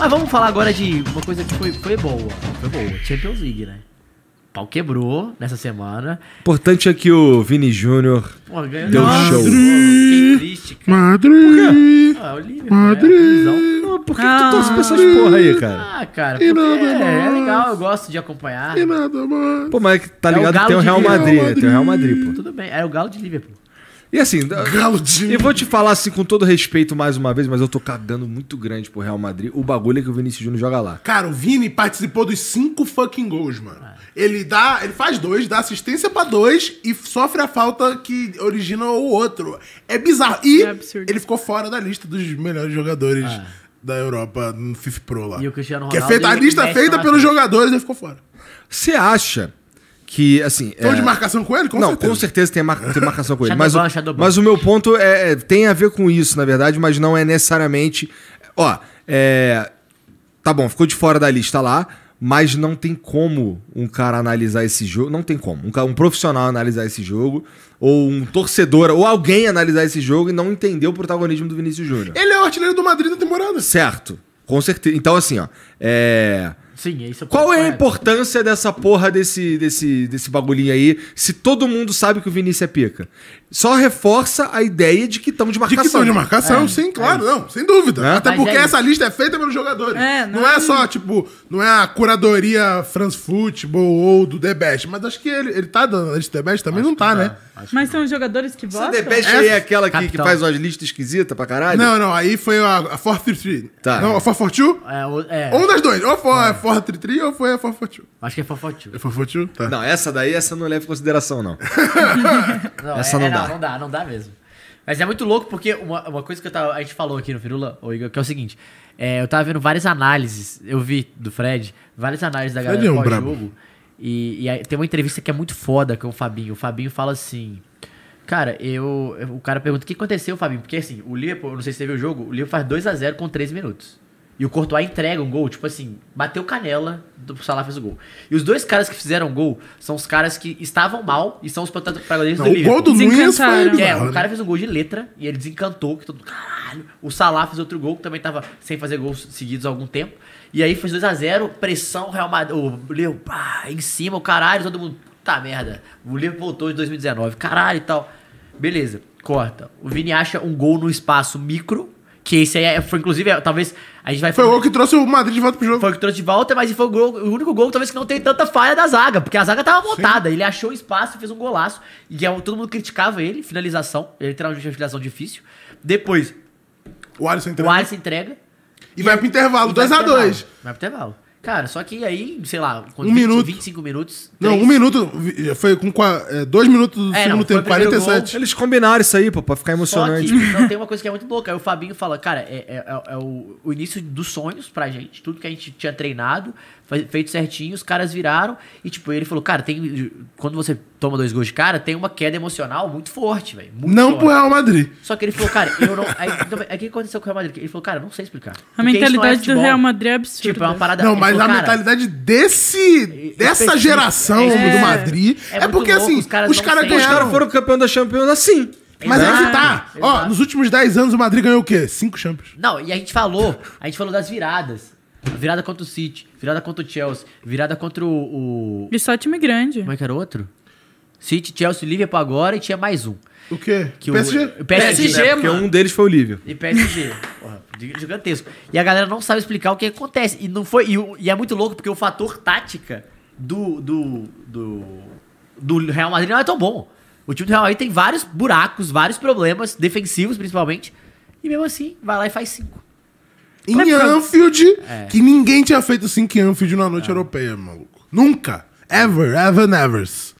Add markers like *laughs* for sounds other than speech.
Mas vamos falar agora de uma coisa que foi, foi boa. Foi boa. Champions League, né? O pau quebrou nessa semana. importante é que o Vini Júnior deu um show. Fiquei triste, cara. Madrid! Ah, né? Madrid! É Não, por que, que tu ah, torce pra essas porra aí, cara? Ah, cara, E nada é, é legal, eu gosto de acompanhar. E nada mais. Pô, mas é tá É ligado que tem o Real Madrid, Madrid. né? Tem o Real Madrid, pô. Tudo bem, é o Galo de Liverpool. E assim, eu vou te falar assim com todo respeito mais uma vez, mas eu tô cagando muito grande pro Real Madrid. O bagulho é que o Vinícius Júnior joga lá. Cara, o Vini participou dos cinco fucking gols, mano. É. Ele dá, ele faz dois, dá assistência para dois e sofre a falta que origina o outro. É bizarro. E é ele ficou fora da lista dos melhores jogadores é. da Europa no FIFA Pro lá. E o Cristiano Ronaldo. Que é feita, a lista é feita pelos jogadores, ele ficou fora. Você acha que, assim... Estão é... de marcação com ele? Com não, certeza. com certeza tem, mar... tem marcação com *laughs* ele. mas, o... mas o meu ponto é, é, tem a ver com isso, na verdade, mas não é necessariamente... Ó, é... Tá bom, ficou de fora da lista lá, mas não tem como um cara analisar esse jogo. Não tem como. Um, cara, um, profissional analisar esse jogo, ou um torcedor, ou alguém analisar esse jogo e não entender o protagonismo do Vinícius Júnior. Ele é o artilheiro do Madrid na temporada. Certo, com certeza. Então, assim, ó. É. Sim, é isso Qual é a é. importância dessa porra desse, desse, desse bagulhinho aí, se todo mundo sabe que o Vinícius é pica? Só reforça a ideia de que estão de marcação. De que estão de marcação, é, sim, é claro, é não, sem dúvida. É? Até Mas porque essa lista é feita pelos jogadores. não, não é só, tipo, não é a curadoria France Football ou do The Best. Mas acho que ele, ele tá dando a lista do The Best também, acho não tá, né? mas são jogadores que votam? Essa The Best aí é aquela que, que, faz umas listas esquisitas pra caralho? Não, não, aí foi a, a 433. Tá. Não, a 442? É, é. Um das duas, ou foi, é. Forra Tritri ou foi a Forfotil? Acho que é Forfotil. É Forfotil? Tá. Não, essa daí, essa não leva em consideração, não. *laughs* não essa é, não, é, dá. Não, não dá, não dá mesmo. Mas é muito louco porque uma, uma coisa que tava, a gente falou aqui no Firula, que é o seguinte: é, eu tava vendo várias análises, eu vi do Fred, várias análises da é galera pós-jogo. É um pós e, e tem uma entrevista que é muito foda com o Fabinho. O Fabinho fala assim. Cara, eu. O cara pergunta o que aconteceu, Fabinho. Porque assim, o Liverpool, não sei se você viu o jogo, o Liverpool faz 2x0 com 3 minutos. E o Courtois entrega um gol, tipo assim, bateu canela, o Salah fez o gol. E os dois caras que fizeram gol são os caras que estavam mal e são os protagonistas do Liverpool. O gol do Nunes foi É, o né? cara fez um gol de letra e ele desencantou, que todo caralho. O Salah fez outro gol, que também tava sem fazer gols seguidos há algum tempo. E aí fez 2 a 0 pressão, Real Madrid, o Leo, pá, em cima, o caralho, todo mundo, puta tá, merda. O Liverpool voltou de 2019, caralho e tal. Beleza, corta. O Vini acha um gol no espaço micro, que esse aí é, foi, inclusive, é, talvez. A gente vai foi o gol que trouxe o Madrid de volta pro jogo. Foi o que trouxe de volta, mas foi o, gol, o único gol, talvez, que não tem tanta falha da zaga, porque a zaga tava montada. Ele achou espaço, fez um golaço. E é, todo mundo criticava ele, finalização. Ele terá uma finalização difícil. Depois. O Alisson entrega. O Alisson entrega. E, e vai pro intervalo, 2x2. Vai pro intervalo. Cara, só que aí, sei lá, um 20, minuto. 25 minutos. Não, um minuto. Foi com é, dois minutos do é, segundo não, tempo, 47. Gol. Eles combinaram isso aí, pô, pra ficar emocionante. Que, não, tem uma coisa que é muito louca. Aí é o Fabinho fala, cara, é, é, é, é o, o, início dos sonhos pra gente, tudo que a gente tinha treinado, feito certinho, os caras viraram. E, tipo, ele falou, cara, tem. Quando você toma dois gols de cara, tem uma queda emocional muito forte, velho. Não forte. pro Real Madrid. Só que ele falou, cara, eu não. Aí, então, aí o que aconteceu com o Real Madrid? Ele falou, cara, não sei explicar. A é mentalidade é do Real Madrid é absurda. Tipo, é uma parada. Não, é mas falou, tipo, a mentalidade desse, dessa geração é, do Madrid é, é porque, louco, assim, os caras, os caras ganharam. Os caras foram campeão da Champions assim. Mas exato, é que tá. Ó, nos últimos 10 anos o Madrid ganhou o quê? Cinco Champions. Não, e a gente falou, a gente falou das viradas. Virada contra o City, virada contra o Chelsea, virada contra o. o... E só time grande. Como é que era outro? City, Chelsea, para agora e tinha mais um. O quê? Que PSG? O, PSG, PSG né? Porque mano. um deles foi o Lívia. E PSG. *laughs* Porra, gigantesco. E a galera não sabe explicar o que acontece. E não foi e, e é muito louco porque o fator tática do, do, do, do, Real Madrid não é tão bom. O time do Real Madrid tem vários buracos, vários problemas, defensivos principalmente. E mesmo assim, vai lá e faz cinco. Em é Anfield, é. que ninguém tinha feito cinco em Anfield na noite é. europeia, maluco. Nunca. Ever, ever, never